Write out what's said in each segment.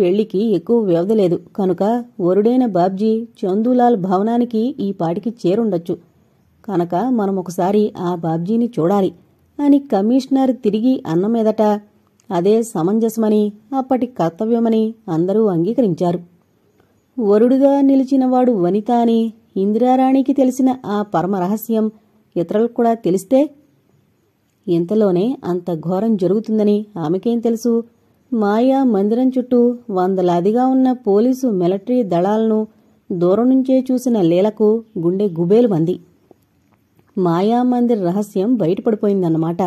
పెళ్లికి ఎక్కువ వ్యవధి లేదు కనుక వరుడైన బాబ్జీ చందులాల్ భవనానికి ఈ పాటికి చేరుండొచ్చు కనుక మనం ఒకసారి ఆ బాబ్జీని చూడాలి అని కమిషనర్ తిరిగి అన్నమీదట అదే సమంజసమని అప్పటి కర్తవ్యమని అందరూ అంగీకరించారు వరుడుగా నిలిచినవాడు వనిత అని ఇందిరారాణికి తెలిసిన ఆ పరమరహస్యం ఇతరులకు కూడా తెలిస్తే ఇంతలోనే అంత ఘోరం జరుగుతుందని ఆమెకేం తెలుసు మాయా మందిరం చుట్టూ వందలాదిగా ఉన్న పోలీసు మిలటరీ దళాలను దూరం నుంచే చూసిన లీలకు గుండె గుబేలు మాయా మందిర్ రహస్యం బయటపడిపోయిందన్నమాట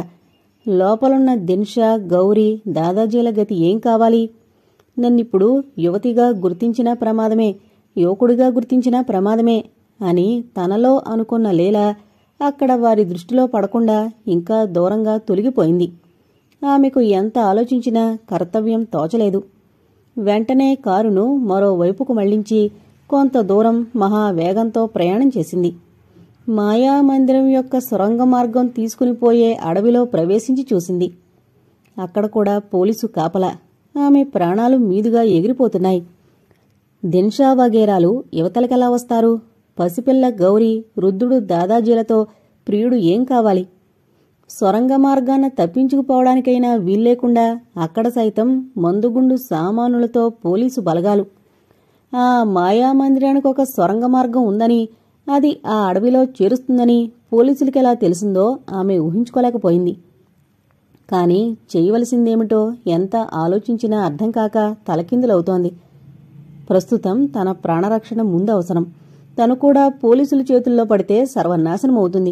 లోపలున్న దిన్షా గౌరీ దాదాజీల గతి ఏం కావాలి నన్నిప్పుడు యువతిగా గుర్తించిన ప్రమాదమే యువకుడిగా గుర్తించిన ప్రమాదమే అని తనలో అనుకున్న లీల అక్కడ వారి దృష్టిలో పడకుండా ఇంకా దూరంగా తొలగిపోయింది ఆమెకు ఎంత ఆలోచించినా కర్తవ్యం తోచలేదు వెంటనే కారును మరోవైపుకు మళ్లించి కొంత దూరం మహావేగంతో ప్రయాణం చేసింది మాయామందిరం యొక్క సొరంగ మార్గం తీసుకునిపోయే అడవిలో ప్రవేశించి చూసింది అక్కడ కూడా పోలీసు కాపల ఆమె ప్రాణాలు మీదుగా ఎగిరిపోతున్నాయి దిన్షా వగేరాలు యువతలకెలా వస్తారు పసిపిల్ల గౌరీ వృద్ధుడు దాదాజీలతో ప్రియుడు ఏం కావాలి సొరంగ మార్గాన తప్పించుకుపోవడానికైనా వీల్లేకుండా అక్కడ సైతం మందుగుండు సామానులతో పోలీసు బలగాలు ఆ మాయామందిరానికి ఒక సొరంగ మార్గం ఉందని అది ఆ అడవిలో చేరుస్తుందని పోలీసులకెలా తెలిసిందో ఆమె ఊహించుకోలేకపోయింది కానీ చేయవలసిందేమిటో ఎంత ఆలోచించినా అర్థం కాక తలకిందులవుతోంది ప్రస్తుతం తన ప్రాణరక్షణ ముందు అవసరం తను కూడా పోలీసుల చేతుల్లో పడితే సర్వనాశనం అవుతుంది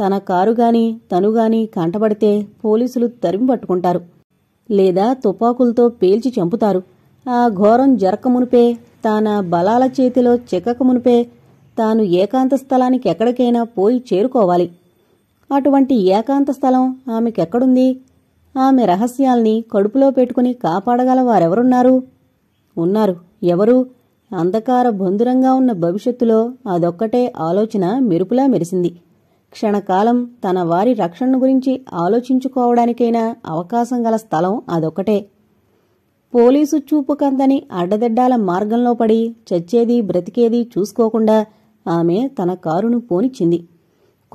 తన కారుగాని తనుగాని కంటబడితే పోలీసులు తరిమి పట్టుకుంటారు లేదా తుపాకులతో పేల్చి చంపుతారు ఆ ఘోరం జరకమునిపే తన బలాల చేతిలో చిక్కకమునిపే తాను ఏకాంత స్థలానికి ఎక్కడికైనా పోయి చేరుకోవాలి అటువంటి ఏకాంత స్థలం ఆమెకెక్కడుంది ఆమె రహస్యాల్ని కడుపులో పెట్టుకుని కాపాడగల వారెవరున్నారు ఉన్నారు ఎవరు అంధకార బంధురంగా ఉన్న భవిష్యత్తులో అదొక్కటే ఆలోచన మెరుపులా మెరిసింది క్షణకాలం తన వారి రక్షణను గురించి ఆలోచించుకోవడానికైనా అవకాశం గల స్థలం అదొకటే పోలీసు చూపు కందని అడ్డదిడ్డాల మార్గంలో పడి చచ్చేది బ్రతికేది చూసుకోకుండా ఆమె తన కారును పోనిచ్చింది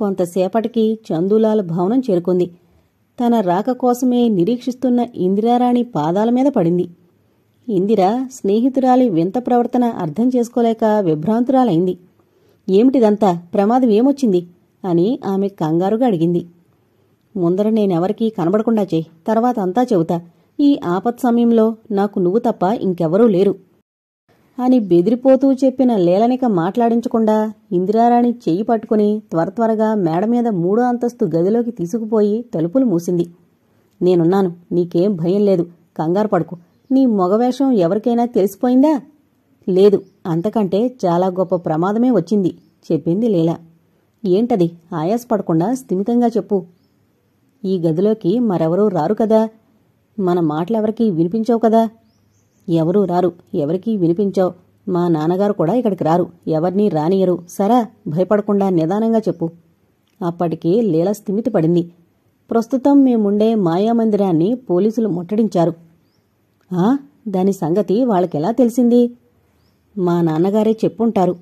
కొంతసేపటికి చందులాల భవనం చేరుకుంది తన రాక కోసమే నిరీక్షిస్తున్న ఇందిరారాణి పాదాల మీద పడింది ఇందిర స్నేహితురాలి వింత ప్రవర్తన అర్థం చేసుకోలేక విభ్రాంతురాలైంది ఏమిటిదంతా ప్రమాదం ఏమొచ్చింది అని ఆమె కంగారుగా అడిగింది ముందర నేనెవరికీ కనబడకుండా చేయి తర్వాత అంతా చెబుతా ఈ ఆపత్ సమయంలో నాకు నువ్వు తప్ప ఇంకెవరూ లేరు అని బెదిరిపోతూ చెప్పిన లేలనిక మాట్లాడించకుండా ఇందిరారాణి చెయ్యి పట్టుకుని త్వర త్వరగా మేడ మీద మూడో అంతస్తు గదిలోకి తీసుకుపోయి తలుపులు మూసింది నేనున్నాను నీకేం భయం లేదు కంగారు పడుకు నీ మొగవేషం ఎవరికైనా తెలిసిపోయిందా లేదు అంతకంటే చాలా గొప్ప ప్రమాదమే వచ్చింది చెప్పింది లీలా ఏంటది ఆయాసపడకుండా స్థిమితంగా చెప్పు ఈ గదిలోకి మరెవరూ రారు కదా మన మాటలెవరికీ వినిపించవు కదా ఎవరూ రారు ఎవరికీ వినిపించావు మా నాన్నగారు కూడా ఇక్కడికి రారు ఎవరినీ రానియరు సరా భయపడకుండా నిదానంగా చెప్పు అప్పటికి లీల స్థిమితి పడింది ప్రస్తుతం మేముండే మాయామందిరాన్ని పోలీసులు ముట్టడించారు ఆ దాని సంగతి వాళ్ళకెలా తెలిసింది మా నాన్నగారే చెప్పుంటారు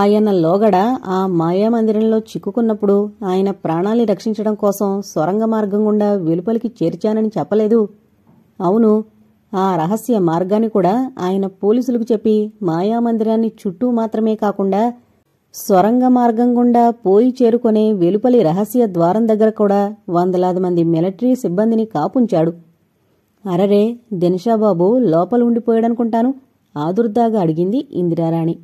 ఆయన లోగడ ఆ మాయామందిరంలో చిక్కుకున్నప్పుడు ఆయన ప్రాణాల్ని రక్షించడం కోసం సొరంగ మార్గం గుండా వెలుపలికి చేర్చానని చెప్పలేదు అవును ఆ రహస్య మార్గాన్ని కూడా ఆయన పోలీసులకు చెప్పి మాయామందిరాన్ని చుట్టూ మాత్రమే కాకుండా సొరంగ మార్గం గుండా పోయి చేరుకునే వెలుపలి రహస్య ద్వారం దగ్గర కూడా వందలాది మంది మిలిటరీ సిబ్బందిని కాపుంచాడు అరరే దినషాబాబు లోపల ఉండిపోయాడనుకుంటాను ఆదుర్దాగా అడిగింది ఇందిరారాణి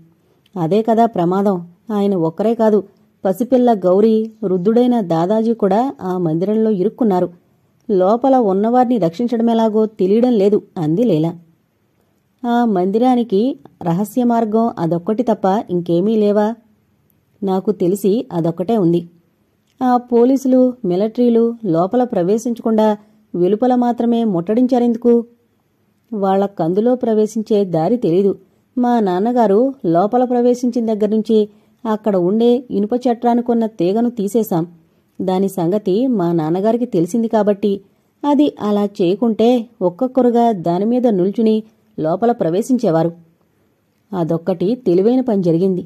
అదే కదా ప్రమాదం ఆయన ఒక్కరే కాదు పసిపిల్ల గౌరీ వృద్ధుడైన దాదాజీ కూడా ఆ మందిరంలో ఇరుక్కున్నారు లోపల ఉన్నవారిని రక్షించడమెలాగో తెలియడం లేదు అంది లీలా ఆ మందిరానికి రహస్య మార్గం అదొక్కటి తప్ప ఇంకేమీ లేవా నాకు తెలిసి అదొక్కటే ఉంది ఆ పోలీసులు మిలటరీలు లోపల ప్రవేశించకుండా వెలుపల మాత్రమే ముట్టడించారెందుకు వాళ్ల కందులో ప్రవేశించే దారి తెలీదు మా నాన్నగారు లోపల ప్రవేశించిన దగ్గర నుంచి అక్కడ ఉండే ఇనుప చట్రానుకున్న తీగను తీసేశాం దాని సంగతి మా నాన్నగారికి తెలిసింది కాబట్టి అది అలా చేయకుంటే ఒక్కొక్కరుగా దానిమీద నిల్చుని లోపల ప్రవేశించేవారు అదొక్కటి తెలివైన పని జరిగింది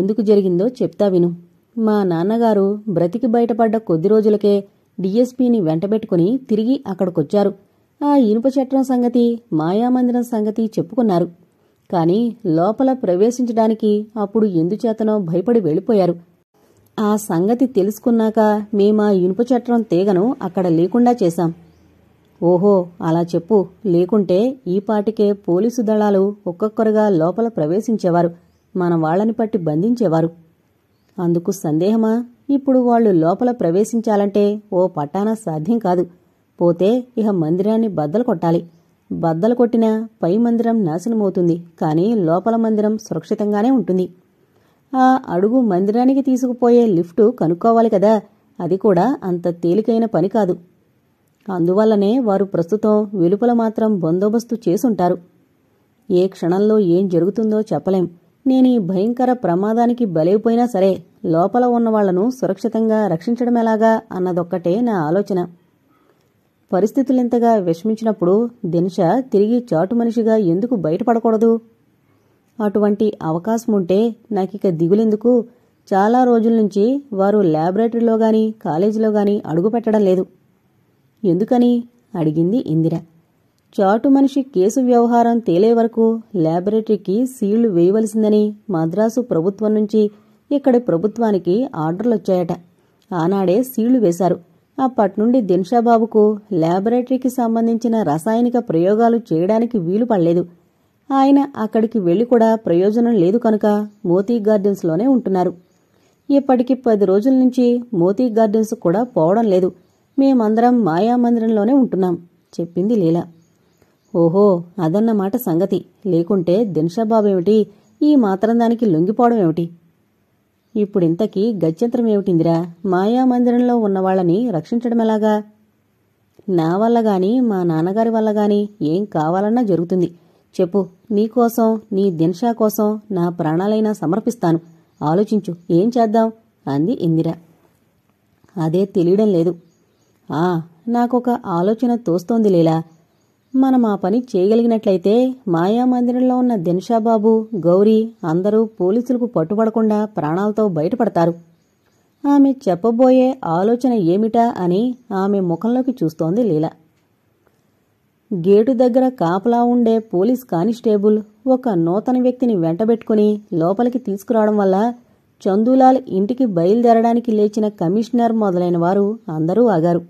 ఎందుకు జరిగిందో చెప్తా విను మా నాన్నగారు బ్రతికి బయటపడ్డ కొద్ది రోజులకే డిఎస్పీని వెంటబెట్టుకుని తిరిగి అక్కడికొచ్చారు ఆ ఇనుప చట్రం సంగతి మాయామందిరం సంగతి చెప్పుకున్నారు కాని లోపల ప్రవేశించడానికి అప్పుడు ఎందుచేతనో భయపడి వెళ్ళిపోయారు ఆ సంగతి తెలుసుకున్నాక మేమా ఇనుప చట్రం తీగను అక్కడ లేకుండా చేశాం ఓహో అలా చెప్పు లేకుంటే ఈ పాటికే పోలీసు దళాలు ఒక్కొక్కరుగా లోపల ప్రవేశించేవారు మన వాళ్లని పట్టి బంధించేవారు అందుకు సందేహమా ఇప్పుడు వాళ్లు లోపల ప్రవేశించాలంటే ఓ పట్టానా సాధ్యం కాదు పోతే ఇహ మందిరాన్ని బద్దలు కొట్టాలి బద్దలు కొట్టినా పై మందిరం నాశనమవుతుంది కానీ లోపల మందిరం సురక్షితంగానే ఉంటుంది ఆ అడుగు మందిరానికి తీసుకుపోయే లిఫ్టు కనుక్కోవాలి కదా అది కూడా అంత తేలికైన పని కాదు అందువల్లనే వారు ప్రస్తుతం వెలుపల మాత్రం బందోబస్తు చేసుంటారు ఏ క్షణంలో ఏం జరుగుతుందో చెప్పలేం నేను ఈ భయంకర ప్రమాదానికి బలైపోయినా సరే లోపల ఉన్నవాళ్లను సురక్షితంగా రక్షించడమెలాగా అన్నదొక్కటే నా ఆలోచన పరిస్థితులెంతగా విషమించినప్పుడు దినష తిరిగి చాటు మనిషిగా ఎందుకు బయటపడకూడదు అటువంటి అవకాశం ఉంటే నాకిక దిగులెందుకు చాలా రోజుల నుంచి వారు ల్యాబొరేటరీలో గాని కాలేజీలో గాని అడుగుపెట్టడం లేదు ఎందుకని అడిగింది ఇందిర చాటు మనిషి కేసు వ్యవహారం తేలే వరకు ల్యాబొరేటరీకి సీళ్లు వేయవలసిందని మద్రాసు ప్రభుత్వం నుంచి ఇక్కడి ప్రభుత్వానికి ఆర్డర్లొచ్చాయట ఆనాడే సీళ్లు వేశారు అప్పట్నుండి దిన్షాబాబుకు లాబొరేటరీకి సంబంధించిన రసాయనిక ప్రయోగాలు చేయడానికి వీలు పడలేదు ఆయన అక్కడికి వెళ్ళి కూడా ప్రయోజనం లేదు కనుక మోతీ గార్డెన్స్లోనే ఉంటున్నారు ఇప్పటికి పది రోజుల నుంచి మోతీ గార్డెన్స్ కూడా పోవడం లేదు మేమందరం మాయామందిరంలోనే ఉంటున్నాం చెప్పింది లీల ఓహో అదన్నమాట సంగతి లేకుంటే దిన్షాబాబేమిటి ఈ మాత్రం దానికి లొంగిపోవడం ఏమిటి ఇప్పుడింతకీ గత్యంతరం ఏమిటిందిరా మాయామందిరంలో ఉన్నవాళ్లని రక్షించడం ఎలాగా నా వల్ల గాని మా నాన్నగారి వల్ల గాని ఏం కావాలన్నా జరుగుతుంది చెప్పు నీకోసం నీ దిన్షా కోసం నా ప్రాణాలైనా సమర్పిస్తాను ఆలోచించు ఏం చేద్దాం అంది ఇందిరా అదే తెలియడం లేదు ఆ నాకొక ఆలోచన తోస్తోంది లీలా మనం ఆ పని చేయగలిగినట్లయితే మాయామందిరంలో ఉన్న దినషాబాబు గౌరీ అందరూ పోలీసులకు పట్టుబడకుండా ప్రాణాలతో బయటపడతారు ఆమె చెప్పబోయే ఆలోచన ఏమిటా అని ఆమె ముఖంలోకి చూస్తోంది లీల గేటు దగ్గర కాపలా ఉండే పోలీస్ కానిస్టేబుల్ ఒక నూతన వ్యక్తిని వెంటబెట్టుకుని లోపలికి తీసుకురావడం వల్ల చందులాల్ ఇంటికి బయలుదేరడానికి లేచిన కమిషనర్ మొదలైన వారు అందరూ ఆగారు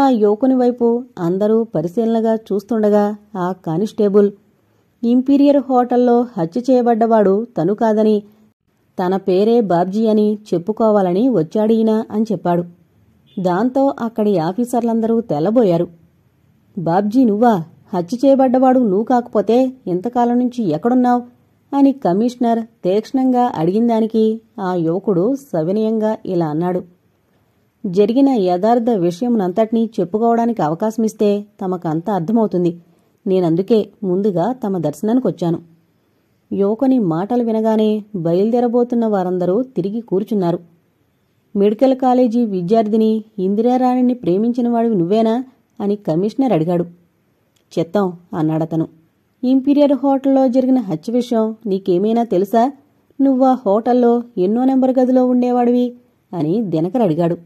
ఆ యువకుని వైపు అందరూ పరిశీలనగా చూస్తుండగా ఆ కానిస్టేబుల్ ఇంపీరియర్ హోటల్లో హత్య చేయబడ్డవాడు తను కాదని తన పేరే బాబ్జీ అని చెప్పుకోవాలని వచ్చాడీనా అని చెప్పాడు దాంతో అక్కడి ఆఫీసర్లందరూ తెల్లబోయారు బాబ్జీ నువ్వా హత్య చేయబడ్డవాడు నువ్వు కాకపోతే ఇంతకాలం నుంచి ఎక్కడున్నావు అని కమిషనర్ తీక్షణంగా అడిగిందానికి ఆ యువకుడు సవినయంగా ఇలా అన్నాడు జరిగిన యథార్థ విషయమునంతటినీ చెప్పుకోవడానికి అవకాశమిస్తే తమకంతా అర్థమవుతుంది నేనందుకే ముందుగా తమ దర్శనానికొచ్చాను యువకుని మాటలు వినగానే బయలుదేరబోతున్న వారందరూ తిరిగి కూర్చున్నారు మెడికల్ కాలేజీ విద్యార్థిని ఇందిరారాణిని ప్రేమించిన వాడివి నువ్వేనా అని కమిషనర్ అడిగాడు చెత్తం అన్నాడతను ఇంపీరియర్ హోటల్లో జరిగిన హత్య విషయం నీకేమైనా తెలుసా నువ్వా హోటల్లో ఎన్నో నెంబర్ గదిలో ఉండేవాడివి అని దినకర్ అడిగాడు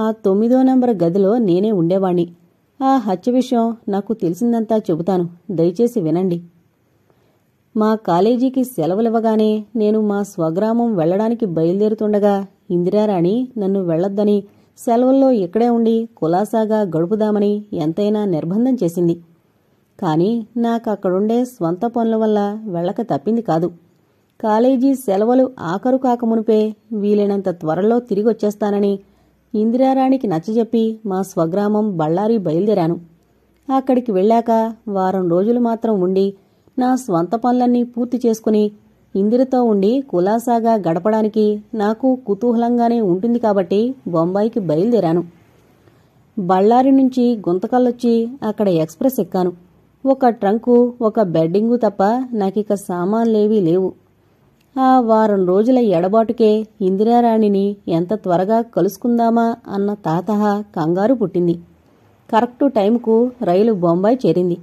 ఆ తొమ్మిదో నంబర్ గదిలో నేనే ఉండేవాణ్ణి ఆ హత్య విషయం నాకు తెలిసిందంతా చెబుతాను దయచేసి వినండి మా కాలేజీకి సెలవులివ్వగానే నేను మా స్వగ్రామం వెళ్లడానికి బయలుదేరుతుండగా ఇందిరారాణి నన్ను వెళ్లొద్దని సెలవుల్లో ఇక్కడే ఉండి కులాసాగా గడుపుదామని ఎంతైనా నిర్బంధం చేసింది కానీ నాకు స్వంత పనుల వల్ల వెళ్ళక తప్పింది కాదు కాలేజీ సెలవులు ఆఖరు కాకమునిపే వీలైనంత త్వరలో తిరిగొచ్చేస్తానని ఇందిరారాణికి నచ్చజెప్పి మా స్వగ్రామం బళ్ళారి బయలుదేరాను అక్కడికి వెళ్ళాక వారం రోజులు మాత్రం ఉండి నా స్వంత పనులన్నీ పూర్తి చేసుకుని ఇందిరతో ఉండి కులాసాగా గడపడానికి నాకు కుతూహలంగానే ఉంటుంది కాబట్టి బొంబాయికి బయలుదేరాను బళ్ళారి నుంచి గుంతకల్లొచ్చి అక్కడ ఎక్స్ప్రెస్ ఎక్కాను ఒక ట్రంకు ఒక బెడ్డింగు తప్ప నాకిక సామాన్లేవీ లేవు ఆ వారం రోజుల ఎడబాటుకే ఇందిరారాణిని ఎంత త్వరగా కలుసుకుందామా అన్న తాతహ కంగారు పుట్టింది కరెక్టు టైంకు రైలు బొంబాయి చేరింది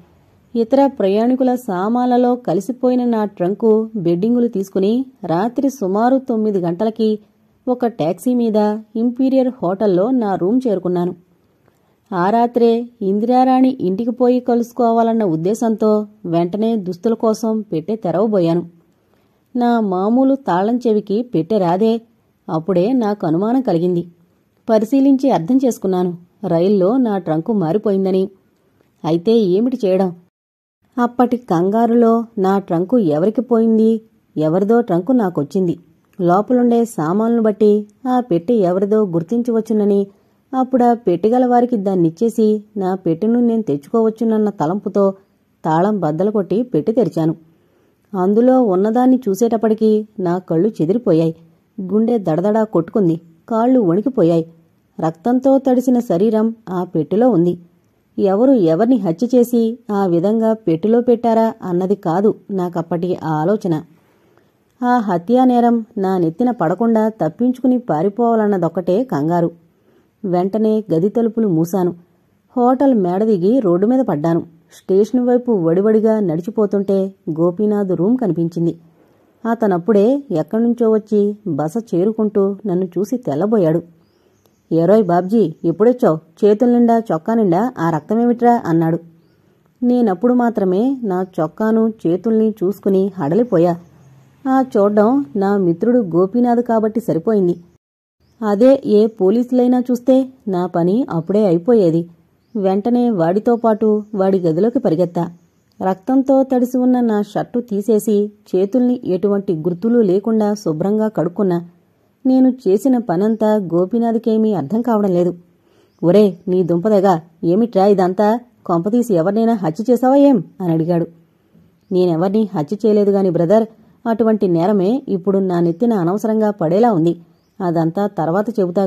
ఇతర ప్రయాణికుల సామాలలో కలిసిపోయిన నా ట్రంకు బెడ్డింగులు తీసుకుని రాత్రి సుమారు తొమ్మిది గంటలకి ఒక ట్యాక్సీ మీద ఇంపీరియర్ హోటల్లో నా రూమ్ చేరుకున్నాను ఆ రాత్రే ఇందిరారాణి ఇంటికి పోయి కలుసుకోవాలన్న ఉద్దేశంతో వెంటనే దుస్తుల కోసం పెట్టే తెరవబోయాను నా మామూలు తాళం చెవికి పెట్టరాదే అప్పుడే నాకు అనుమానం కలిగింది పరిశీలించి అర్థం చేసుకున్నాను రైల్లో నా ట్రంకు మారిపోయిందని అయితే ఏమిటి చేయడం అప్పటి కంగారులో నా ట్రంకు ఎవరికి పోయింది ఎవరిదో ట్రంకు నాకొచ్చింది లోపలుండే సామాన్లు బట్టి ఆ పెట్టి ఎవరిదో గుర్తించవచ్చునని అప్పుడు ఆ పెట్టిగల వారికి దాన్నిచ్చేసి నా పెట్టెను నేను తెచ్చుకోవచ్చునన్న తలంపుతో తాళం బద్దలు కొట్టి పెట్టి తెరిచాను అందులో ఉన్నదాన్ని చూసేటప్పటికీ నా కళ్ళు చెదిరిపోయాయి గుండె దడదడా కొట్టుకుంది కాళ్ళు వణికిపోయాయి రక్తంతో తడిసిన శరీరం ఆ పెట్టులో ఉంది ఎవరు ఎవరిని హత్య చేసి ఆ విధంగా పెట్టులో పెట్టారా అన్నది కాదు నాకప్పటి ఆ ఆలోచన ఆ హత్యా నేరం నా నెత్తిన పడకుండా తప్పించుకుని పారిపోవాలన్నదొక్కటే కంగారు వెంటనే గది తలుపులు మూశాను హోటల్ మేడ దిగి రోడ్డు మీద పడ్డాను స్టేషన్ వైపు వడివడిగా నడిచిపోతుంటే గోపీనాథ్ రూమ్ కనిపించింది అతనప్పుడే ఎక్కడినుంచో వచ్చి బస చేరుకుంటూ నన్ను చూసి తెల్లబోయాడు ఏరోయ్ బాబ్జీ ఎప్పుడొచ్చావు చేతుల నిండా చొక్కా నిండా ఆ రక్తమేమిట్రా అన్నాడు నేనప్పుడు మాత్రమే నా చొక్కాను చేతుల్ని చూసుకుని హడలిపోయా ఆ చూడ్డం నా మిత్రుడు గోపీనాథ్ కాబట్టి సరిపోయింది అదే ఏ పోలీసులైనా చూస్తే నా పని అప్పుడే అయిపోయేది వెంటనే వాడితో పాటు వాడి గదిలోకి పరిగెత్తా రక్తంతో తడిసి ఉన్న నా షర్టు తీసేసి చేతుల్ని ఎటువంటి గుర్తులు లేకుండా శుభ్రంగా కడుక్కున్నా నేను చేసిన పనంతా గోపినాథికేమీ అర్థం కావడం లేదు ఒరే నీ దుంపదగా ఏమిట్రా ఇదంతా కొంపతీసి ఎవరినైనా హత్య చేశావా ఏం అని అడిగాడు నేనెవర్నీ హత్య చేయలేదు గాని బ్రదర్ అటువంటి నేరమే ఇప్పుడు నా నెత్తిన అనవసరంగా పడేలా ఉంది అదంతా తర్వాత చెబుతా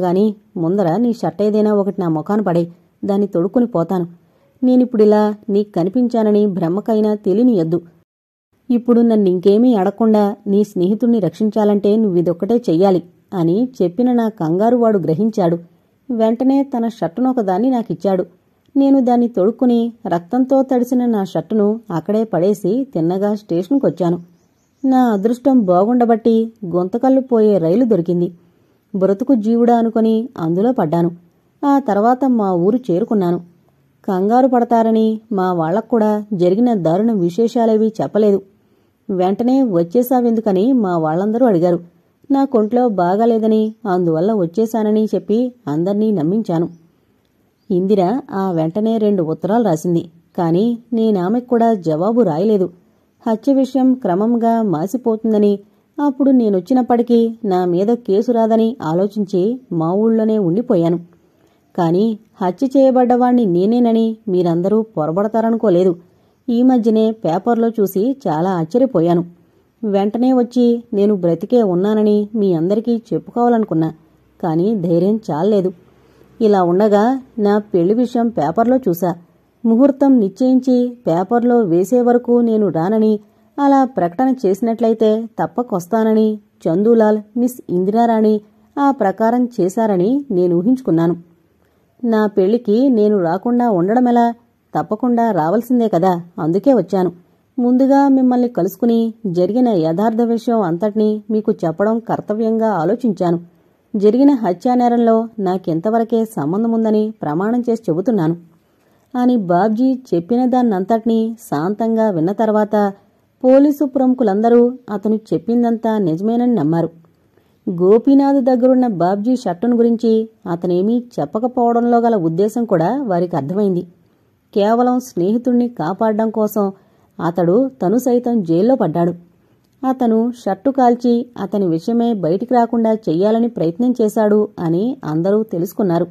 ముందర నీ షర్ట్ ఏదైనా ఒకటి నా ముఖాను పడే దాన్ని తొడుక్కుని పోతాను నేనిప్పుడిలా నీకు కనిపించానని బ్రహ్మకైనా తెలియనియద్దు ఇప్పుడు నన్నింకేమీ అడగకుండా నీ స్నేహితుణ్ణి రక్షించాలంటే నువ్విదొక్కటే చెయ్యాలి అని చెప్పిన నా కంగారువాడు గ్రహించాడు వెంటనే తన షట్టునొకదాన్ని నాకిచ్చాడు నేను దాన్ని తొడుక్కుని రక్తంతో తడిసిన నా షర్టును అక్కడే పడేసి తిన్నగా స్టేషన్కొచ్చాను నా అదృష్టం బాగుండబట్టి గొంతకల్లు పోయే రైలు దొరికింది బ్రతుకు జీవుడా అనుకుని అందులో పడ్డాను ఆ తర్వాత మా ఊరు చేరుకున్నాను కంగారు పడతారని మా వాళ్లక్కూడా జరిగిన దారుణ విశేషాలేవి చెప్పలేదు వెంటనే వచ్చేసావెందుకని మా వాళ్ళందరూ అడిగారు నా కొంట్లో బాగాలేదని అందువల్ల వచ్చేశానని చెప్పి అందర్నీ నమ్మించాను ఇందిర ఆ వెంటనే రెండు ఉత్తరాలు రాసింది కానీ నేనామెకు కూడా జవాబు రాయలేదు హత్య విషయం క్రమంగా మాసిపోతుందని అప్పుడు నేనొచ్చినప్పటికీ నా మీద కేసు రాదని ఆలోచించి మా ఊళ్ళోనే ఉండిపోయాను కానీ హత్య చేయబడ్డవాణ్ణి నేనేనని మీరందరూ పొరబడతారనుకోలేదు ఈ మధ్యనే పేపర్లో చూసి చాలా ఆశ్చర్యపోయాను వెంటనే వచ్చి నేను బ్రతికే ఉన్నానని మీ అందరికీ చెప్పుకోవాలనుకున్నా కానీ ధైర్యం చాలలేదు ఇలా ఉండగా నా పెళ్లి విషయం పేపర్లో చూశా ముహూర్తం నిశ్చయించి పేపర్లో వేసే వరకు నేను రానని అలా ప్రకటన చేసినట్లయితే తప్పకొస్తానని చందూలాల్ మిస్ ఇందిరారాణి ఆ ప్రకారం చేశారని నేను ఊహించుకున్నాను నా పెళ్లికి నేను రాకుండా ఉండడమెలా తప్పకుండా రావలసిందే కదా అందుకే వచ్చాను ముందుగా మిమ్మల్ని కలుసుకుని జరిగిన యథార్థ విషయం అంతటినీ మీకు చెప్పడం కర్తవ్యంగా ఆలోచించాను జరిగిన హత్యానేరంలో నాకెంతవరకే సంబంధముందని ప్రమాణం చేసి చెబుతున్నాను అని బాబ్జీ చెప్పిన దాన్నంతటినీ శాంతంగా విన్న తర్వాత పోలీసు ప్రముఖులందరూ అతను చెప్పిందంతా నిజమేనని నమ్మారు గోపీనాథ్ దగ్గరున్న బాబ్జీ షర్టును గురించి అతనేమీ చెప్పకపోవడంలో గల ఉద్దేశం కూడా వారికి అర్థమైంది కేవలం స్నేహితుణ్ణి కాపాడడం కోసం అతడు తను సైతం జైల్లో పడ్డాడు అతను షర్టు కాల్చి అతని విషయమే బయటికి రాకుండా చెయ్యాలని ప్రయత్నం చేశాడు అని అందరూ తెలుసుకున్నారు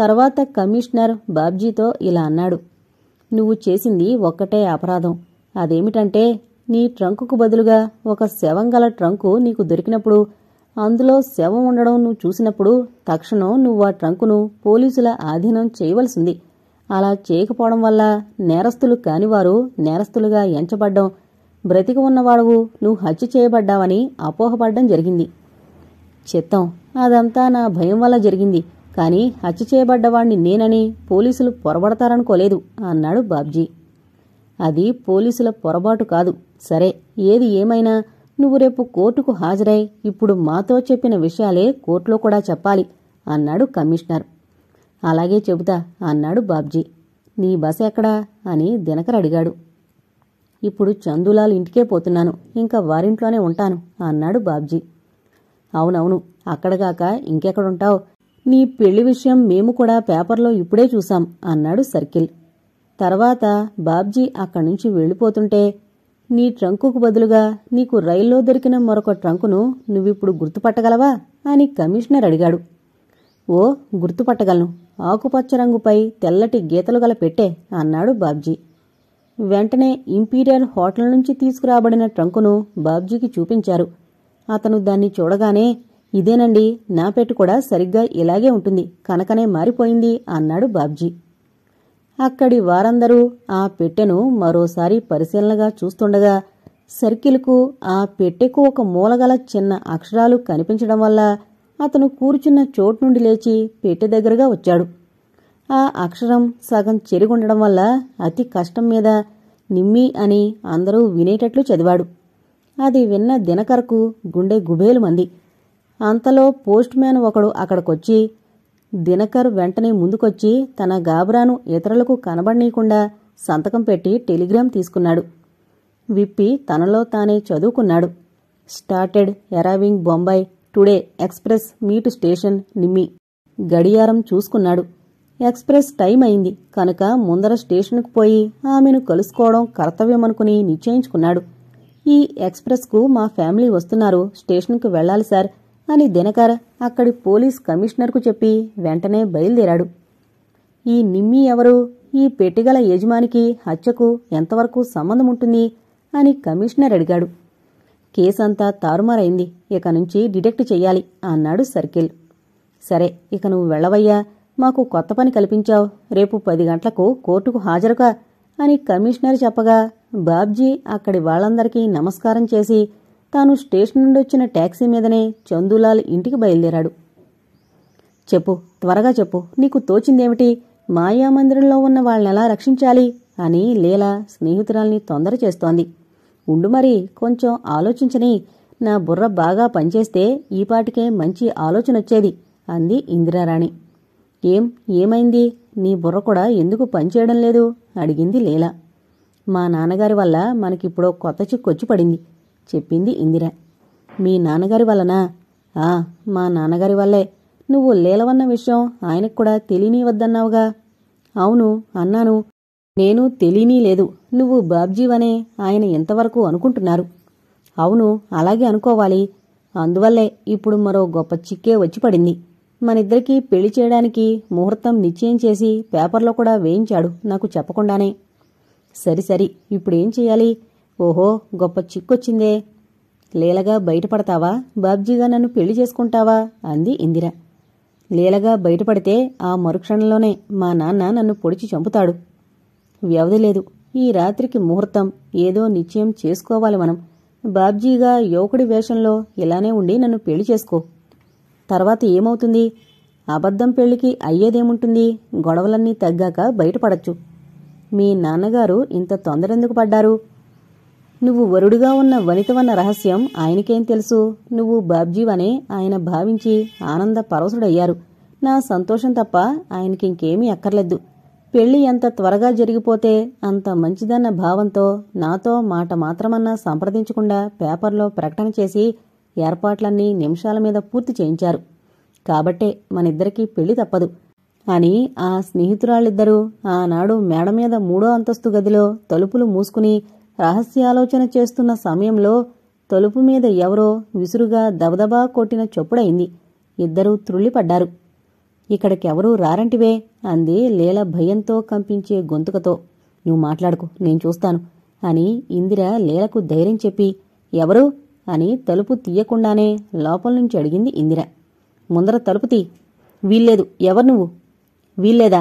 తర్వాత కమిషనర్ బాబ్జీతో ఇలా అన్నాడు నువ్వు చేసింది ఒక్కటే అపరాధం అదేమిటంటే నీ ట్రంకుకు బదులుగా ఒక శవంగల ట్రంకు నీకు దొరికినప్పుడు అందులో శవం ఉండడం నువ్వు చూసినప్పుడు తక్షణం నువ్వు ఆ ట్రంకును పోలీసుల ఆధీనం చేయవలసింది అలా చేయకపోవడం వల్ల నేరస్తులు కానివారు నేరస్తులుగా ఎంచబడ్డం బ్రతికి ఉన్నవాడువు నువ్వు హత్య చేయబడ్డావని అపోహపడ్డం జరిగింది చిత్తం అదంతా నా భయం వల్ల జరిగింది కానీ హత్య చేయబడ్డవాణ్ణి నేనని పోలీసులు పొరబడతారనుకోలేదు అన్నాడు బాబ్జీ అది పోలీసుల పొరబాటు కాదు సరే ఏది ఏమైనా నువ్వు రేపు కోర్టుకు హాజరై ఇప్పుడు మాతో చెప్పిన విషయాలే కోర్టులో కూడా చెప్పాలి అన్నాడు కమిషనర్ అలాగే చెబుతా అన్నాడు బాబ్జీ నీ బస ఎక్కడా అని దినకర్ అడిగాడు ఇప్పుడు చందులాల్ ఇంటికే పోతున్నాను ఇంకా వారింట్లోనే ఉంటాను అన్నాడు బాబ్జీ అవునవును అక్కడగాక ఇంకెక్కడుంటావు నీ పెళ్లి విషయం మేము కూడా పేపర్లో ఇప్పుడే చూశాం అన్నాడు సర్కిల్ తర్వాత బాబ్జీ అక్కడి నుంచి వెళ్ళిపోతుంటే నీ ట్రంకుకు బదులుగా నీకు రైల్లో దొరికిన మరొక ట్రంకును నువ్విప్పుడు గుర్తుపట్టగలవా అని కమిషనర్ అడిగాడు ఓ గుర్తుపట్టగలను ఆకుపచ్చ రంగుపై తెల్లటి గీతలు గల పెట్టే అన్నాడు బాబ్జీ వెంటనే ఇంపీరియల్ హోటల్ నుంచి తీసుకురాబడిన ట్రంకును బాబ్జీకి చూపించారు అతను దాన్ని చూడగానే ఇదేనండి నా పెట్టు కూడా సరిగ్గా ఇలాగే ఉంటుంది కనకనే మారిపోయింది అన్నాడు బాబ్జీ అక్కడి వారందరూ ఆ పెట్టెను మరోసారి పరిశీలనగా చూస్తుండగా సర్కిల్కు ఆ పెట్టెకు ఒక మూలగల చిన్న అక్షరాలు కనిపించడం వల్ల అతను కూర్చున్న చోటు నుండి లేచి పెట్టె దగ్గరగా వచ్చాడు ఆ అక్షరం సగం చెరిగుండడం వల్ల అతి కష్టం మీద నిమ్మి అని అందరూ వినేటట్లు చదివాడు అది విన్న దినకరకు గుండె గుబేలు మంది అంతలో పోస్ట్ మ్యాన్ ఒకడు అక్కడికొచ్చి దినకర్ వెంటనే ముందుకొచ్చి తన గాబ్రాను ఇతరులకు కనబడనీయకుండా సంతకం పెట్టి టెలిగ్రామ్ తీసుకున్నాడు విప్పి తనలో తానే చదువుకున్నాడు started arriving Bombay today express మీటు స్టేషన్ నిమ్మి గడియారం చూసుకున్నాడు ఎక్స్ప్రెస్ టైం అయింది కనుక ముందర స్టేషన్కు పోయి ఆమెను కలుసుకోవడం కర్తవ్యమనుకుని నిశ్చయించుకున్నాడు ఈ ఎక్స్ప్రెస్కు మా ఫ్యామిలీ వస్తున్నారు స్టేషన్కు వెళ్ళాలి సార్ అని దినకర్ అక్కడి పోలీస్ కమిషనర్కు చెప్పి వెంటనే బయలుదేరాడు ఈ నిమ్మి ఎవరు ఈ పెట్టిగల యజమానికి హత్యకు ఎంతవరకు సంబంధం ఉంటుంది అని కమిషనర్ అడిగాడు కేసంతా తారుమారైంది ఇక నుంచి డిటెక్ట్ చెయ్యాలి అన్నాడు సర్కిల్ సరే ఇక నువ్వు వెళ్ళవయ్యా మాకు కొత్త పని కల్పించావు రేపు పది గంటలకు కోర్టుకు హాజరుకా అని కమిషనర్ చెప్పగా బాబ్జీ అక్కడి వాళ్ళందరికీ నమస్కారం చేసి తాను స్టేషన్ నుండి వచ్చిన ట్యాక్సీ మీదనే చందులాల్ ఇంటికి బయలుదేరాడు చెప్పు త్వరగా చెప్పు నీకు తోచిందేమిటి మాయామందిరంలో ఉన్న వాళ్ళనెలా రక్షించాలి అని లీల స్నేహితురాల్ని తొందర చేస్తోంది ఉండు మరి కొంచెం ఆలోచించని నా బుర్ర బాగా పనిచేస్తే ఈపాటికే మంచి ఆలోచన వచ్చేది అంది ఇందిరారాణి ఏం ఏమైంది నీ బుర్ర కూడా ఎందుకు పనిచేయడం లేదు అడిగింది లీల మా నాన్నగారి వల్ల మనకిప్పుడో కొత్త చిక్కొచ్చి పడింది చెప్పింది ఇందిర మీ నాన్నగారి వలన ఆ మా నాన్నగారి వల్లే నువ్వు లేలవన్న విషయం ఆయనకు కూడా తెలియనివద్దన్నావుగా అవును అన్నాను నేను తెలియనీ లేదు నువ్వు బాబ్జీవనే ఆయన ఎంతవరకు అనుకుంటున్నారు అవును అలాగే అనుకోవాలి అందువల్లే ఇప్పుడు మరో గొప్ప చిక్కే వచ్చి పడింది మనిద్దరికీ పెళ్లి చేయడానికి ముహూర్తం నిశ్చయం చేసి పేపర్లో కూడా వేయించాడు నాకు చెప్పకుండానే సరి సరి ఇప్పుడేం చేయాలి ఓహో గొప్ప చిక్కొచ్చిందే లీలగా బయటపడతావా బాబ్జీగా నన్ను పెళ్లి చేసుకుంటావా అంది ఇందిర లీలగా బయటపడితే ఆ మరుక్షణంలోనే మా నాన్న నన్ను పొడిచి చంపుతాడు వ్యవధి లేదు ఈ రాత్రికి ముహూర్తం ఏదో నిశ్చయం చేసుకోవాలి మనం బాబ్జీగా యువకుడి వేషంలో ఇలానే ఉండి నన్ను పెళ్లి చేసుకో తర్వాత ఏమవుతుంది అబద్ధం పెళ్లికి అయ్యేదేముంటుంది గొడవలన్నీ తగ్గాక బయటపడచ్చు మీ నాన్నగారు ఇంత తొందరెందుకు పడ్డారు నువ్వు వరుడుగా ఉన్న వనితవన్న రహస్యం ఆయనకేం తెలుసు నువ్వు బాబ్జీవనే ఆయన భావించి ఆనంద పరవశుడయ్యారు నా సంతోషం తప్ప ఆయనకింకేమీ అక్కర్లేదు పెళ్లి ఎంత త్వరగా జరిగిపోతే అంత మంచిదన్న భావంతో నాతో మాట మాత్రమన్నా సంప్రదించకుండా పేపర్లో ప్రకటన చేసి ఏర్పాట్లన్నీ నిమిషాల మీద పూర్తి చేయించారు కాబట్టే మనిద్దరికీ పెళ్లి తప్పదు అని ఆ స్నేహితురాళ్ళిద్దరూ ఆనాడు మేడ మీద మూడో అంతస్తు గదిలో తలుపులు మూసుకుని రహస్యాలోచన చేస్తున్న సమయంలో తలుపు మీద ఎవరో విసురుగా దబదబా కొట్టిన చొప్పుడైంది ఇద్దరూ త్రుళ్ళిపడ్డారు ఇక్కడికెవరూ రారంటివే అంది లీల భయంతో కంపించే గొంతుకతో నువ్వు మాట్లాడుకో నేను చూస్తాను అని ఇందిర లీలకు ధైర్యం చెప్పి ఎవరు అని తలుపు తీయకుండానే లోపల నుంచి అడిగింది ఇందిర ముందర తలుపు తీ వీల్లేదు ఎవరు నువ్వు వీల్లేదా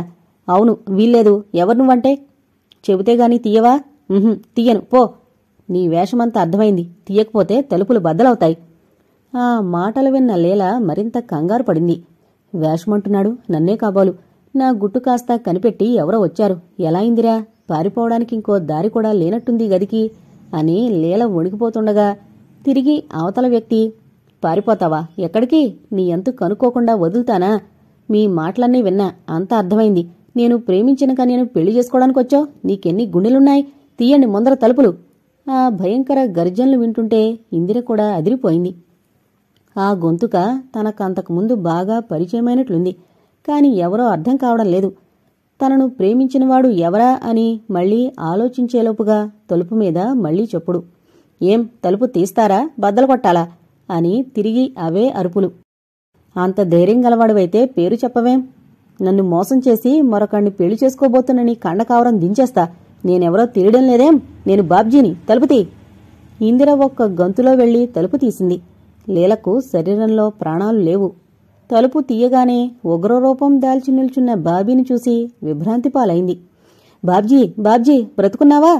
అవును వీల్లేదు ఎవరు నువ్వంటే చెబితే గాని తీయవా తీయను పో నీ వేషమంతా అర్థమైంది తీయకపోతే తలుపులు బద్దలవుతాయి ఆ మాటలు విన్న లీల మరింత కంగారు పడింది వేషమంటున్నాడు నన్నే కాబోలు నా గుట్టు కాస్త కనిపెట్టి ఎవరో వచ్చారు ఎలా అయిందిరా పారిపోవడానికి ఇంకో దారి కూడా లేనట్టుంది గదికి అని లీల వణికిపోతుండగా తిరిగి అవతల వ్యక్తి పారిపోతావా ఎక్కడికి నీ ఎంత కనుక్కోకుండా వదులుతానా మీ మాటలన్నీ విన్నా అంతా అర్థమైంది నేను ప్రేమించిన నేను పెళ్లి చేసుకోవడానికొచ్చో నీకెన్ని గుండెలున్నాయి తీయండి ముందర తలుపులు ఆ భయంకర గర్జనలు వింటుంటే ఇందిర కూడా అదిరిపోయింది ఆ గొంతుక తనకంతకుముందు బాగా పరిచయమైనట్లుంది కాని ఎవరో అర్థం కావడం లేదు తనను ప్రేమించినవాడు ఎవరా అని మళ్ళీ ఆలోచించేలోపుగా తలుపు మీద మళ్ళీ చెప్పుడు ఏం తలుపు తీస్తారా బద్దలు కొట్టాలా అని తిరిగి అవే అరుపులు అంత ధైర్యం గలవాడువైతే పేరు చెప్పవేం నన్ను మోసం చేసి మరొకణ్ణి పెళ్లి చేసుకోబోతున్నని కండకావరం దించేస్తా నేనెవరో తెలియడం లేదేం నేను బాబ్జీని తలుపుతి ఇందిర ఒక్క గంతులో వెళ్లి తలుపు తీసింది లీలకు శరీరంలో ప్రాణాలు లేవు తలుపు తీయగానే ఉగ్రరూపం దాల్చి నిల్చున్న బాబీని చూసి విభ్రాంతి పాలైంది బాబ్జీ బాబ్జీ బ్రతుకున్నావా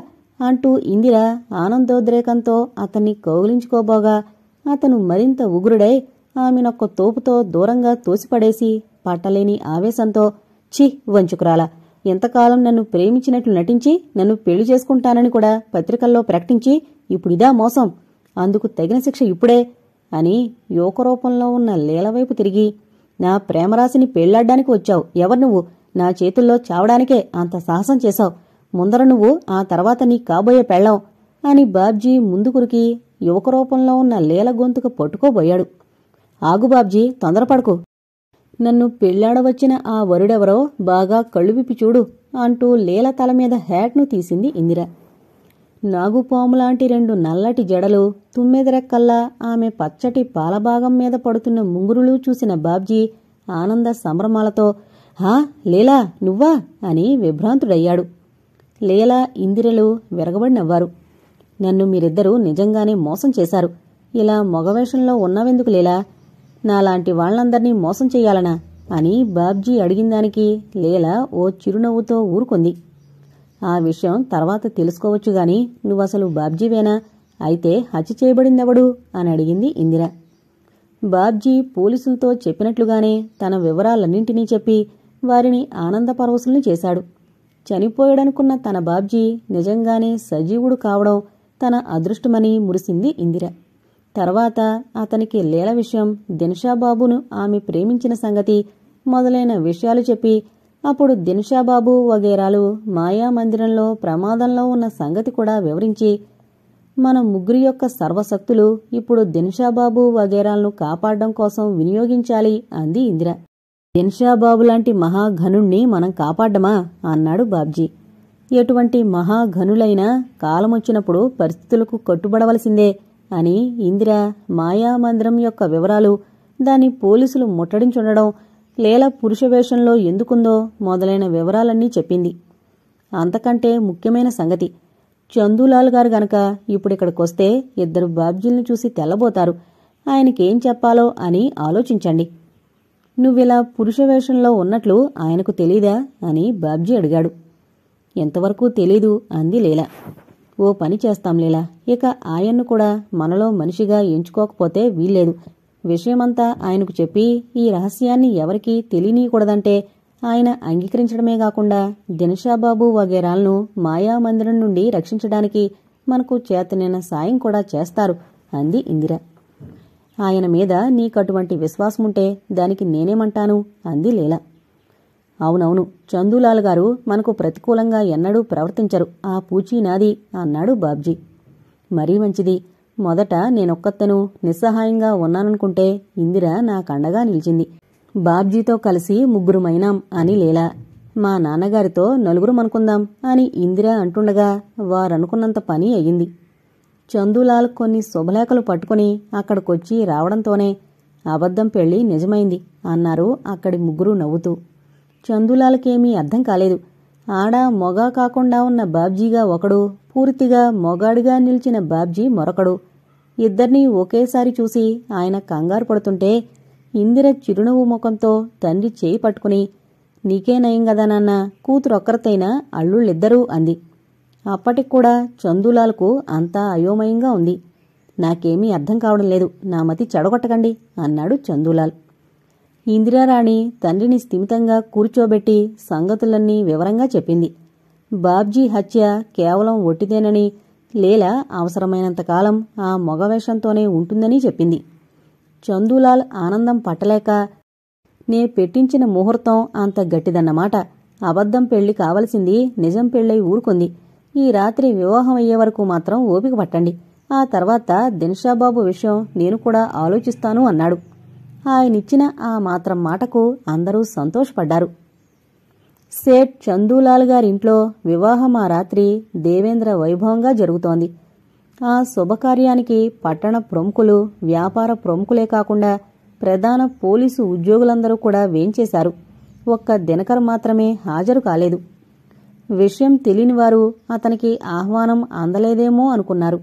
అంటూ ఇందిర ఆనందోద్రేకంతో అతన్ని కౌగిలించుకోబోగా అతను మరింత ఉగ్రుడై ఆమెనొక్క తోపుతో దూరంగా తోసిపడేసి పట్టలేని ఆవేశంతో చి వంచుకురాలా ఎంతకాలం నన్ను ప్రేమించినట్లు నటించి నన్ను పెళ్లి చేసుకుంటానని కూడా పత్రికల్లో ప్రకటించి ఇప్పుడిదా మోసం అందుకు తగిన శిక్ష ఇప్పుడే అని యోకరూపంలో ఉన్న లీలవైపు తిరిగి నా ప్రేమరాశిని పెళ్లాడ్డానికి వచ్చావు ఎవరు నువ్వు నా చేతుల్లో చావడానికే అంత సాహసం చేశావు ముందర నువ్వు ఆ తర్వాత నీ కాబోయే పెళ్ళాం అని బాబ్జీ ముందుకురికి యువకరూపంలో ఉన్న లీల గొంతుకు పట్టుకోబోయాడు ఆగు బాబ్జీ తొందరపడకు నన్ను పెళ్లాడవచ్చిన ఆ వరుడెవరో బాగా కళ్ళువిప్పి చూడు అంటూ లీల తల మీద హ్యాట్ను తీసింది ఇందిర నాగుపాములాంటి రెండు నల్లటి జడలు తుమ్మెదరెక్కల్లా ఆమె పచ్చటి పాలభాగం మీద పడుతున్న ముంగురులు చూసిన బాబ్జీ ఆనంద సంభ్రమాలతో హా లీలా నువ్వా అని విభ్రాంతుడయ్యాడు లీలా ఇందిరలు వెరగబడినవ్వారు నన్ను మీరిద్దరూ నిజంగానే మోసం చేశారు ఇలా మగవేషంలో ఉన్నవెందుకు లీలా నాలాంటి వాళ్లందర్నీ మోసం చెయ్యాలనా అని బాబ్జీ అడిగిందానికి లీల ఓ చిరునవ్వుతో ఊరుకుంది ఆ విషయం తర్వాత తెలుసుకోవచ్చు నువ్వసలు బాబ్జీవేనా అయితే హత్య చేయబడిందెవడు అని అడిగింది ఇందిర బాబ్జీ పోలీసులతో చెప్పినట్లుగానే తన వివరాలన్నింటినీ చెప్పి వారిని ఆనందపరవశుల్ని చేశాడు చనిపోయాడనుకున్న తన బాబ్జీ నిజంగానే సజీవుడు కావడం తన అదృష్టమని మురిసింది ఇందిర తర్వాత అతనికి లీల విషయం దినషాబాబును ఆమె ప్రేమించిన సంగతి మొదలైన విషయాలు చెప్పి అప్పుడు దినషాబాబు వగేరాలు మాయామందిరంలో ప్రమాదంలో ఉన్న సంగతి కూడా వివరించి మన ముగ్గురి యొక్క సర్వశక్తులు ఇప్పుడు దినషాబాబు వగేరాలను కాపాడడం కోసం వినియోగించాలి అంది ఇందిర దినుషాబాబు లాంటి మహాఘనుణ్ణి మనం కాపాడ్డమా అన్నాడు బాబ్జీ ఎటువంటి మహాఘనులైనా కాలమొచ్చినప్పుడు పరిస్థితులకు కట్టుబడవలసిందే అని ఇందిర మాయామందిరం యొక్క వివరాలు దాని పోలీసులు ముట్టడించుండడం లేల పురుషవేషంలో ఎందుకుందో మొదలైన వివరాలన్నీ చెప్పింది అంతకంటే ముఖ్యమైన సంగతి చందులాల్ గారు గనక ఇప్పుడిక్కడికొస్తే ఇద్దరు బాబ్జీల్ని చూసి తెల్లబోతారు ఆయనకేం చెప్పాలో అని ఆలోచించండి నువ్విలా పురుషవేషంలో ఉన్నట్లు ఆయనకు తెలీదా అని బాబ్జీ అడిగాడు ఎంతవరకు తెలీదు అంది లీలా ఓ పని చేస్తాం లీలా ఇక ఆయన్ను కూడా మనలో మనిషిగా ఎంచుకోకపోతే వీల్లేదు విషయమంతా ఆయనకు చెప్పి ఈ రహస్యాన్ని ఎవరికీ తెలియనీయకూడదంటే ఆయన అంగీకరించడమే కాకుండా దినషాబాబు వగేరాలను మాయామందిరం నుండి రక్షించడానికి మనకు చేతనైన సాయం కూడా చేస్తారు అంది ఇందిర ఆయన మీద నీకటువంటి విశ్వాసముంటే దానికి నేనేమంటాను అంది లీలా అవునవును చందులాల్ గారు మనకు ప్రతికూలంగా ఎన్నడూ ప్రవర్తించరు ఆ పూచీ నాది అన్నాడు బాబ్జీ మరీ మంచిది మొదట నేనొక్కత్తను నిస్సహాయంగా ఉన్నాననుకుంటే ఇందిర నాకండగా నిలిచింది బాబ్జీతో కలిసి ముగ్గురుమైనాం అని లేలా మా నాన్నగారితో నలుగురు అనుకుందాం అని ఇందిర అంటుండగా వారనుకున్నంత పని అయ్యింది చందులాల్ కొన్ని శుభలేఖలు పట్టుకుని అక్కడికొచ్చి రావడంతోనే అబద్ధం పెళ్లి నిజమైంది అన్నారు అక్కడి ముగ్గురు నవ్వుతూ చందులాలకేమీ అర్థం కాలేదు ఆడ మొగ కాకుండా ఉన్న బాబ్జీగా ఒకడు పూర్తిగా మొగాడిగా నిలిచిన బాబ్జీ మరొకడు ఇద్దరినీ ఒకేసారి చూసి ఆయన కంగారు పడుతుంటే ఇందిర చిరునవ్వు ముఖంతో తండ్రి చేయి పట్టుకుని నీకే నయం కదా నాన్న కూతురు ఒక్కరితైనా అల్లుళ్ళిద్దరూ అంది అప్పటికి కూడా చందులాలకు అంతా అయోమయంగా ఉంది నాకేమీ అర్థం కావడం లేదు నా మతి చెడగొట్టకండి అన్నాడు చందులాల్ ఇందిరారాణి తండ్రిని స్థిమితంగా కూర్చోబెట్టి సంగతులన్నీ వివరంగా చెప్పింది బాబ్జీ హత్య కేవలం ఒట్టిదేనని లేల అవసరమైనంతకాలం ఆ మొగవేషంతోనే ఉంటుందని చెప్పింది చందులాల్ ఆనందం పట్టలేక నే పెట్టించిన ముహూర్తం అంత గట్టిదన్నమాట అబద్ధం పెళ్లి కావలసింది నిజం పెళ్ళై ఊరుకుంది ఈ రాత్రి వివాహం అయ్యే వరకు మాత్రం ఓపిక పట్టండి ఆ తర్వాత దినషాబాబు విషయం నేను కూడా ఆలోచిస్తాను అన్నాడు ఆయనిచ్చిన ఆ మాత్రం మాటకు అందరూ సంతోషపడ్డారు సేట్ చందూలాల్ గారింట్లో వివాహం ఆ రాత్రి దేవేంద్ర వైభవంగా జరుగుతోంది ఆ శుభకార్యానికి పట్టణ ప్రముఖులు వ్యాపార ప్రముఖులే కాకుండా ప్రధాన పోలీసు ఉద్యోగులందరూ కూడా వేంచేశారు ఒక్క దినకర్ మాత్రమే హాజరు కాలేదు విషయం తెలియనివారు అతనికి ఆహ్వానం అందలేదేమో అనుకున్నారు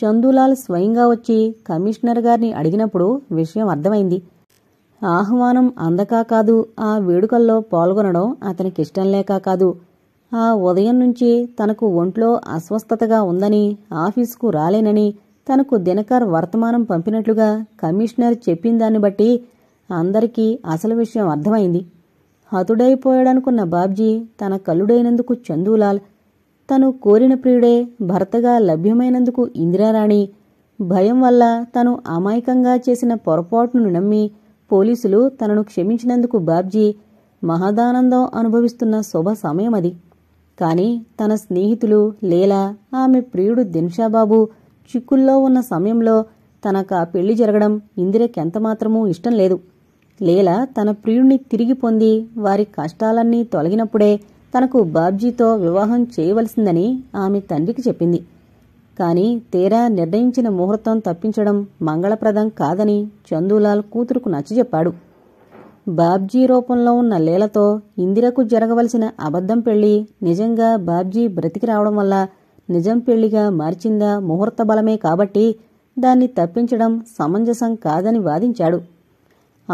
చందులాల్ స్వయంగా వచ్చి కమిషనర్ గారిని అడిగినప్పుడు విషయం అర్థమైంది ఆహ్వానం అందకా కాదు ఆ వేడుకల్లో పాల్గొనడం అతనికి ఇష్టం లేక కాదు ఆ ఉదయం నుంచి తనకు ఒంట్లో అస్వస్థతగా ఉందని ఆఫీసుకు రాలేనని తనకు దినకర్ వర్తమానం పంపినట్లుగా కమిషనర్ చెప్పిందాన్ని బట్టి అందరికీ అసలు విషయం అర్థమైంది హతుడైపోయాడనుకున్న బాబ్జీ తన కల్లుడైనందుకు చందూలాల్ తను కోరిన ప్రియుడే భర్తగా లభ్యమైనందుకు ఇందిరారాణి భయం వల్ల తను అమాయకంగా చేసిన పొరపాటును నమ్మి పోలీసులు తనను క్షమించినందుకు బాబ్జీ మహదానందం అనుభవిస్తున్న శుభ సమయమది కాని తన స్నేహితులు లేలా ఆమె ప్రియుడు దిన్షాబాబు చిక్కుల్లో ఉన్న సమయంలో తనకు ఆ పెళ్లి జరగడం ఇందిరకెంతమాత్రమూ ఇష్టం లేదు లేలా తన ప్రియుణ్ణి తిరిగి పొంది వారి కష్టాలన్నీ తొలగినప్పుడే తనకు బాబ్జీతో వివాహం చేయవలసిందని ఆమె తండ్రికి చెప్పింది కాని తీరా నిర్ణయించిన ముహూర్తం తప్పించడం మంగళప్రదం కాదని చందూలాల్ కూతురుకు నచ్చజెప్పాడు బాబ్జీ రూపంలో ఉన్న లీలతో ఇందిరకు జరగవలసిన అబద్ధం పెళ్లి నిజంగా బాబ్జీ బ్రతికి రావడం వల్ల నిజం పెళ్లిగా మార్చిందా ముహూర్త బలమే కాబట్టి దాన్ని తప్పించడం సమంజసం కాదని వాదించాడు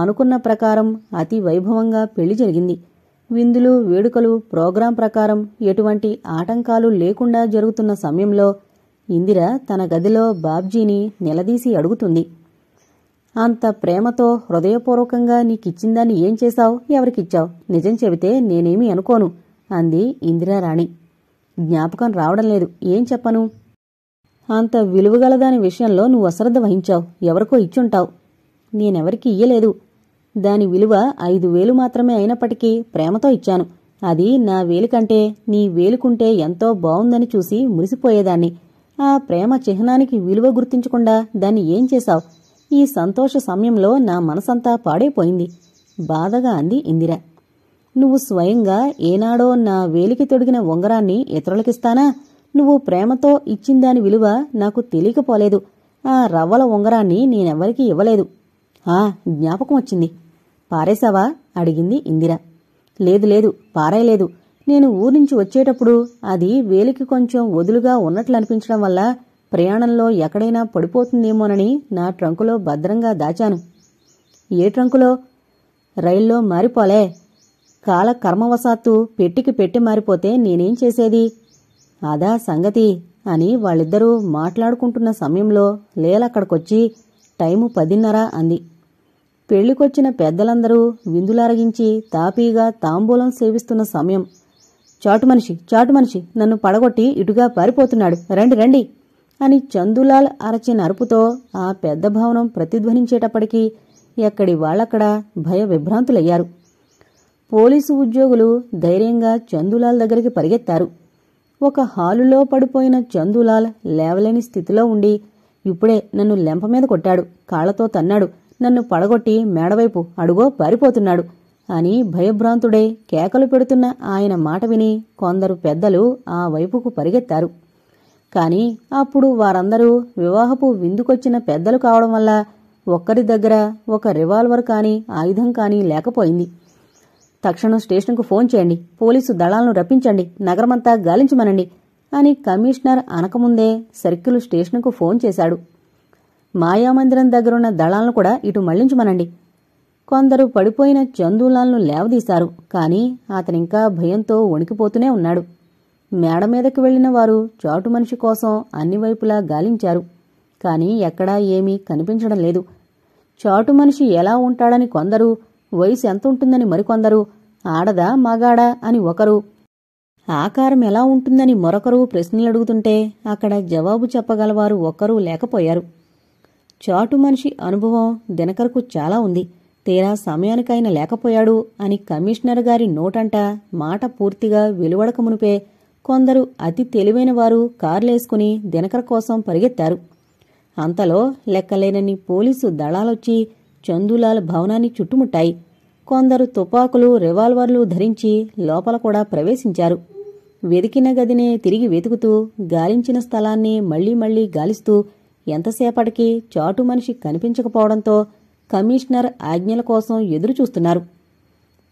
అనుకున్న ప్రకారం అతి వైభవంగా పెళ్లి జరిగింది విందులు వేడుకలు ప్రోగ్రాం ప్రకారం ఎటువంటి ఆటంకాలు లేకుండా జరుగుతున్న సమయంలో ఇందిర తన గదిలో బాబ్జీని నిలదీసి అడుగుతుంది అంత ప్రేమతో హృదయపూర్వకంగా నీకిచ్చిందాన్ని ఏం చేశావు ఎవరికిచ్చావు నిజం చెబితే నేనేమీ అనుకోను అంది ఇందిరారాణి జ్ఞాపకం రావడం లేదు ఏం చెప్పను అంత విలువగలదాని విషయంలో నువ్వు అశ్రద్ధ వహించావు ఎవరికో ఇచ్చుంటావు నేనెవరికి ఇయ్యలేదు దాని విలువ ఐదు వేలు మాత్రమే అయినప్పటికీ ప్రేమతో ఇచ్చాను అది నా వేలుకంటే నీ వేలుకుంటే ఎంతో బావుందని చూసి మురిసిపోయేదాన్ని ఆ ప్రేమ చిహ్నానికి విలువ గుర్తించకుండా దాన్ని ఏం చేశావు ఈ సంతోష సమయంలో నా మనసంతా పాడైపోయింది బాధగా అంది ఇందిర నువ్వు స్వయంగా ఏనాడో నా వేలికి తొడిగిన ఉంగరాన్ని ఇతరులకిస్తానా నువ్వు ప్రేమతో ఇచ్చిందాని విలువ నాకు తెలియకపోలేదు ఆ రవ్వల ఉంగరాన్ని నేనెవ్వరికీ ఇవ్వలేదు ఆ జ్ఞాపకం వచ్చింది పారేశావా అడిగింది ఇందిర లేదు లేదు పారాయలేదు నేను ఊరించి వచ్చేటప్పుడు అది వేలికి కొంచెం వదులుగా ఉన్నట్లు అనిపించడం వల్ల ప్రయాణంలో ఎక్కడైనా పడిపోతుందేమోనని నా ట్రంకులో భద్రంగా దాచాను ఏ ట్రంకులో రైల్లో మారిపోలే కాల కర్మవశాత్తు పెట్టికి పెట్టి మారిపోతే నేనేం చేసేది అదా సంగతి అని వాళ్ళిద్దరూ మాట్లాడుకుంటున్న సమయంలో లేలక్కడికొచ్చి టైము పదిన్నర అంది పెళ్లికొచ్చిన పెద్దలందరూ విందులారగించి తాపీగా తాంబూలం సేవిస్తున్న సమయం చాటు మనిషి చాటు మనిషి నన్ను పడగొట్టి ఇటుగా పారిపోతున్నాడు రండి రండి అని చందులాల్ అరచిన అరుపుతో ఆ పెద్ద భవనం ప్రతిధ్వనించేటప్పటికీ ఎక్కడి వాళ్ళక్కడ భయ విభ్రాంతులయ్యారు పోలీసు ఉద్యోగులు ధైర్యంగా చందులాల్ దగ్గరికి పరిగెత్తారు ఒక హాలులో పడిపోయిన చందులాల్ లేవలేని స్థితిలో ఉండి ఇప్పుడే నన్ను లెంప మీద కొట్టాడు కాళ్లతో తన్నాడు నన్ను పడగొట్టి మేడవైపు అడుగో పారిపోతున్నాడు అని భయభ్రాంతుడే కేకలు పెడుతున్న ఆయన మాట విని కొందరు పెద్దలు ఆ వైపుకు పరిగెత్తారు కాని అప్పుడు వారందరూ వివాహపు విందుకొచ్చిన పెద్దలు కావడం వల్ల ఒక్కరి దగ్గర ఒక రివాల్వర్ కానీ ఆయుధం కానీ లేకపోయింది తక్షణం స్టేషన్కు ఫోన్ చేయండి పోలీసు దళాలను రప్పించండి నగరమంతా గాలించమనండి అని కమిషనర్ అనకముందే సర్కిల్ స్టేషన్కు ఫోన్ చేశాడు మాయామందిరం దగ్గరున్న దళాలను కూడా ఇటు మళ్లించుమనండి కొందరు పడిపోయిన చందూలాలను లేవదీశారు కానీ అతనింకా భయంతో వణికిపోతూనే ఉన్నాడు మేడ వెళ్లిన వారు చాటు మనిషి కోసం అన్ని వైపులా గాలించారు కానీ ఎక్కడా ఏమీ కనిపించడం లేదు చాటు మనిషి ఎలా ఉంటాడని కొందరు వయసు ఎంత ఉంటుందని మరికొందరు ఆడదా మగాడా అని ఒకరు ఆకారం ఎలా ఉంటుందని మరొకరు ప్రశ్నలు అడుగుతుంటే అక్కడ జవాబు చెప్పగలవారు ఒక్కరూ లేకపోయారు చాటు మనిషి అనుభవం దినకరకు చాలా ఉంది తీరా సమయానికైన లేకపోయాడు అని కమిషనర్ గారి నోటంట మాట పూర్తిగా వెలువడక మునిపే కొందరు అతి తెలివైన వారు కార్లేసుకుని దినకర కోసం పరిగెత్తారు అంతలో లెక్కలేనని పోలీసు దళాలొచ్చి చందులాల్ భవనాన్ని చుట్టుముట్టాయి కొందరు తుపాకులు రివాల్వర్లు ధరించి లోపల కూడా ప్రవేశించారు వెదికిన గదినే తిరిగి వెతుకుతూ గాలించిన స్థలాన్ని మళ్లీ మళ్లీ గాలిస్తూ ఎంతసేపటికి చాటు మనిషి కనిపించకపోవడంతో కమిషనర్ ఆజ్ఞల కోసం ఎదురు చూస్తున్నారు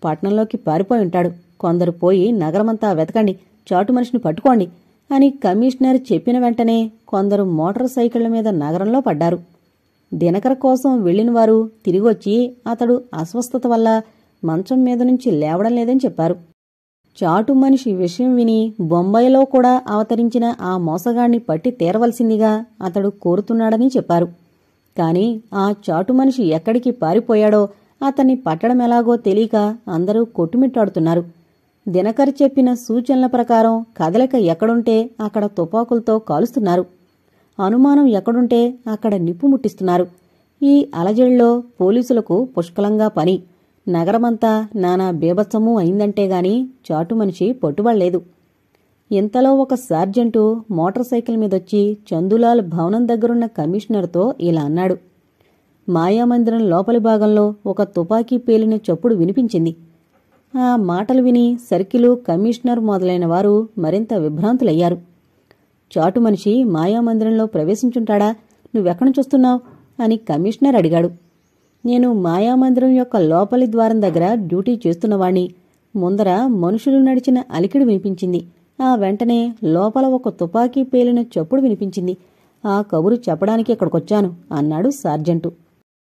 పట్నంలోకి పారిపోయి ఉంటాడు కొందరు పోయి నగరమంతా వెతకండి చాటు మనిషిని పట్టుకోండి అని కమిషనర్ చెప్పిన వెంటనే కొందరు మోటార్ సైకిళ్ల మీద నగరంలో పడ్డారు దినకర కోసం వెళ్లిన వారు తిరిగొచ్చి అతడు అస్వస్థత వల్ల మంచం మీద నుంచి లేవడం లేదని చెప్పారు చాటు మనిషి విషయం విని బొంబాయిలో కూడా అవతరించిన ఆ మోసగాణ్ణి పట్టి తేరవలసిందిగా అతడు కోరుతున్నాడని చెప్పారు కాని ఆ చాటు మనిషి ఎక్కడికి పారిపోయాడో అతన్ని పట్టడం ఎలాగో తెలియక అందరూ కొట్టుమిట్టాడుతున్నారు దినకర్ చెప్పిన సూచనల ప్రకారం కదలిక ఎక్కడుంటే అక్కడ తుపాకులతో కాలుస్తున్నారు అనుమానం ఎక్కడుంటే అక్కడ నిప్పు ముట్టిస్తున్నారు ఈ అలజడిలో పోలీసులకు పుష్కలంగా పని నగరమంతా నానా బీభత్సమూ అయిందంటే గాని చాటు మనిషి పట్టుబడలేదు ఇంతలో ఒక సార్జెంటు మోటార్ సైకిల్ మీదొచ్చి చందులాల్ భవనం దగ్గరున్న కమిషనర్తో ఇలా అన్నాడు మాయామందిరం లోపలి భాగంలో ఒక తుపాకీ పేలిన చప్పుడు వినిపించింది ఆ మాటలు విని సర్కిలు కమిషనర్ మొదలైన వారు మరింత విభ్రాంతులయ్యారు చాటు మనిషి మాయామందిరంలో ప్రవేశించుంటాడా నువ్వెక్కడి చూస్తున్నావు అని కమిషనర్ అడిగాడు నేను మాయామందిరం యొక్క లోపలి ద్వారం దగ్గర డ్యూటీ చేస్తున్నవాణ్ణి ముందర మనుషులు నడిచిన అలికిడి వినిపించింది ఆ వెంటనే లోపల ఒక తుపాకీ పేలిన చప్పుడు వినిపించింది ఆ కబురు చెప్పడానికి ఇక్కడికొచ్చాను అన్నాడు సార్జెంటు